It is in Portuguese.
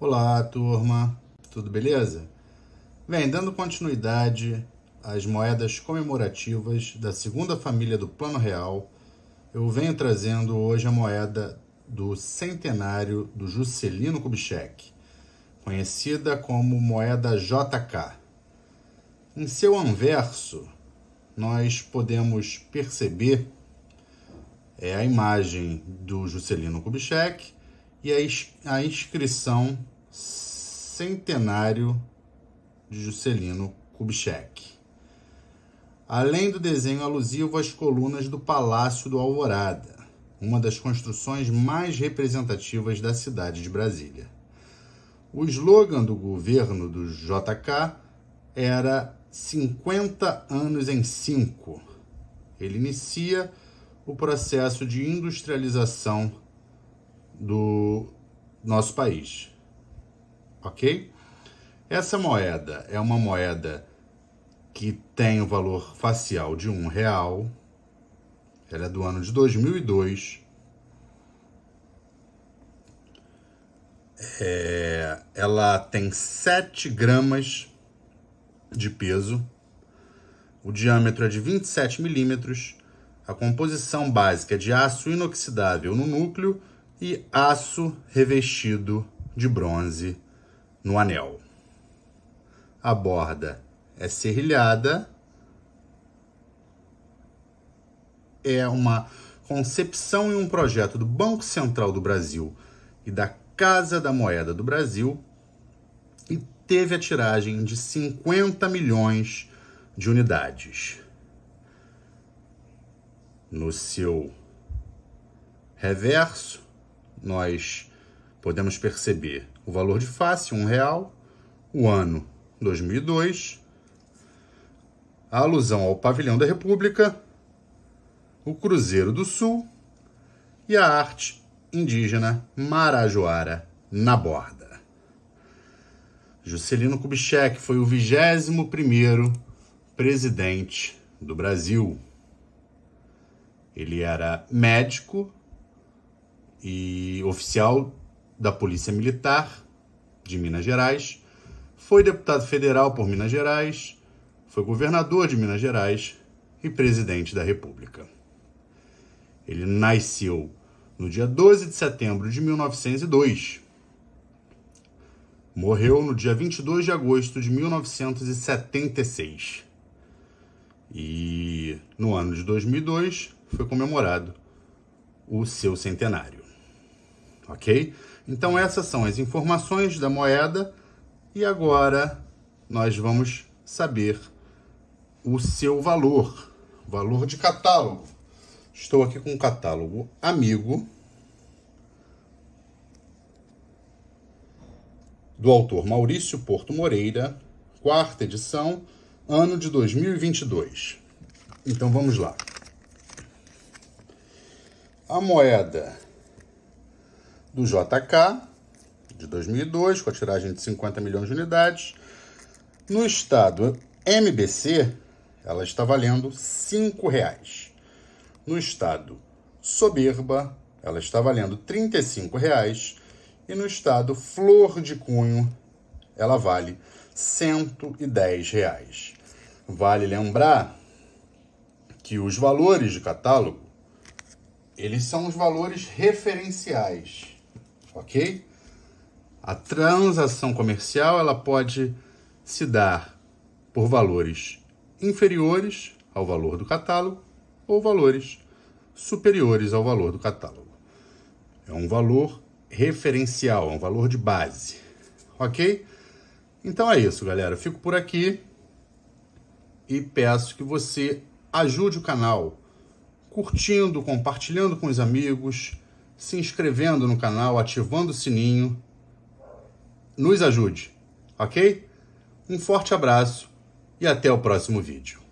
Olá, turma. Tudo beleza? Vem dando continuidade às moedas comemorativas da segunda família do Plano Real. Eu venho trazendo hoje a moeda do centenário do Juscelino Kubitschek, conhecida como moeda JK. Em seu anverso, nós podemos perceber é a imagem do Juscelino Kubitschek e a, inscrição Centenário de Juscelino Kubitschek. Além do desenho alusivo às colunas do Palácio do Alvorada, uma das construções mais representativas da cidade de Brasília. O slogan do governo do JK era 50 anos em 5. Ele inicia o processo de industrialização do nosso país. Ok? Essa moeda é uma moeda que tem o valor facial de um real. Ela é do ano de 2002. É, ela tem 7 gramas de peso. O diâmetro é de 27 milímetros. A composição básica é de aço inoxidável no núcleo e aço revestido de bronze no anel. A borda é serrilhada, é uma concepção e um projeto do Banco Central do Brasil e da Casa da Moeda do Brasil e teve a tiragem de 50 milhões de unidades. No seu reverso, nós podemos perceber o valor de face, um real, o ano 2002, a alusão ao pavilhão da República, o Cruzeiro do Sul e a arte indígena Marajoara na borda. Juscelino Kubitschek foi o 21º presidente do Brasil. Ele era médico e oficial da Polícia Militar de Minas Gerais, foi deputado federal por Minas Gerais, foi governador de Minas Gerais e presidente da República. Ele nasceu no dia 12 de setembro de 1902. Morreu no dia 22 de agosto de 1976. E no ano de 2002 foi comemorado o seu centenário ok? Então essas são as informações da moeda e agora nós vamos saber o seu valor, valor de catálogo. Estou aqui com o catálogo Amigo do autor Maurício Porto Moreira, quarta edição, ano de 2022. Então vamos lá. A moeda do JK de 2002, com a tiragem de 50 milhões de unidades. No estado MBC, ela está valendo R$ 5,00. No estado Soberba, ela está valendo R$ 35,00. E no estado Flor de Cunho, ela vale R$ 110,00. Vale lembrar que os valores de catálogo, eles são os valores referenciais ok? A transação comercial ela pode se dar por valores inferiores ao valor do catálogo ou valores superiores ao valor do catálogo. É um valor referencial, é um valor de base, ok? Então é isso, galera. Eu fico por aqui e peço que você ajude o canal curtindo, compartilhando com os amigos se inscrevendo no canal, ativando o sininho, nos ajude, ok? Um forte abraço e até o próximo vídeo.